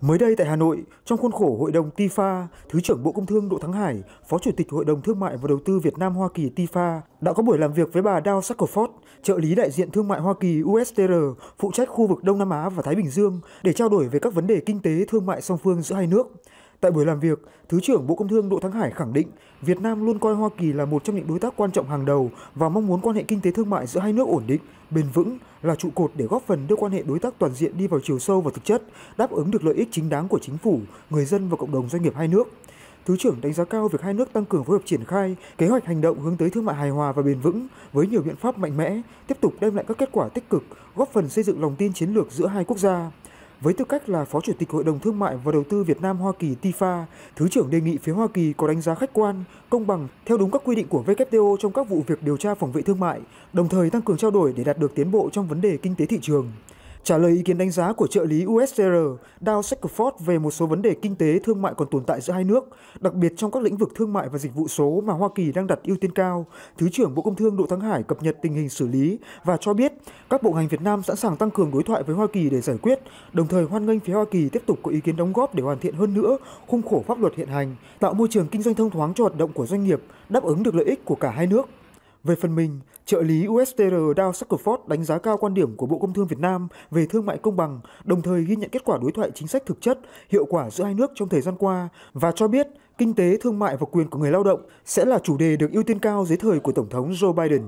Mới đây tại Hà Nội, trong khuôn khổ Hội đồng TIFA, Thứ trưởng Bộ Công Thương Đỗ Thắng Hải, Phó Chủ tịch Hội đồng Thương mại và Đầu tư Việt Nam Hoa Kỳ TIFA đã có buổi làm việc với bà Dow Shackelford, trợ lý đại diện Thương mại Hoa Kỳ USTR, phụ trách khu vực Đông Nam Á và Thái Bình Dương để trao đổi về các vấn đề kinh tế thương mại song phương giữa hai nước. Tại buổi làm việc, Thứ trưởng Bộ Công Thương Đỗ Thắng Hải khẳng định Việt Nam luôn coi Hoa Kỳ là một trong những đối tác quan trọng hàng đầu và mong muốn quan hệ kinh tế thương mại giữa hai nước ổn định, bền vững, là trụ cột để góp phần đưa quan hệ đối tác toàn diện đi vào chiều sâu và thực chất, đáp ứng được lợi ích chính đáng của chính phủ, người dân và cộng đồng doanh nghiệp hai nước. Thứ trưởng đánh giá cao việc hai nước tăng cường phối hợp triển khai kế hoạch hành động hướng tới thương mại hài hòa và bền vững với nhiều biện pháp mạnh mẽ, tiếp tục đem lại các kết quả tích cực, góp phần xây dựng lòng tin chiến lược giữa hai quốc gia. Với tư cách là Phó Chủ tịch Hội đồng Thương mại và Đầu tư Việt Nam-Hoa Kỳ TIFA, Thứ trưởng đề nghị phía Hoa Kỳ có đánh giá khách quan, công bằng, theo đúng các quy định của WTO trong các vụ việc điều tra phòng vệ thương mại, đồng thời tăng cường trao đổi để đạt được tiến bộ trong vấn đề kinh tế thị trường. Trả lời ý kiến đánh giá của trợ lý USCR Dow Sackford về một số vấn đề kinh tế thương mại còn tồn tại giữa hai nước, đặc biệt trong các lĩnh vực thương mại và dịch vụ số mà Hoa Kỳ đang đặt ưu tiên cao, Thứ trưởng Bộ Công Thương Đỗ Thắng Hải cập nhật tình hình xử lý và cho biết các bộ ngành Việt Nam sẵn sàng tăng cường đối thoại với Hoa Kỳ để giải quyết, đồng thời hoan nghênh phía Hoa Kỳ tiếp tục có ý kiến đóng góp để hoàn thiện hơn nữa khung khổ pháp luật hiện hành, tạo môi trường kinh doanh thông thoáng cho hoạt động của doanh nghiệp, đáp ứng được lợi ích của cả hai nước. Về phần mình, trợ lý USTR Dow sackerford đánh giá cao quan điểm của Bộ Công Thương Việt Nam về thương mại công bằng, đồng thời ghi nhận kết quả đối thoại chính sách thực chất, hiệu quả giữa hai nước trong thời gian qua và cho biết kinh tế, thương mại và quyền của người lao động sẽ là chủ đề được ưu tiên cao dưới thời của Tổng thống Joe Biden.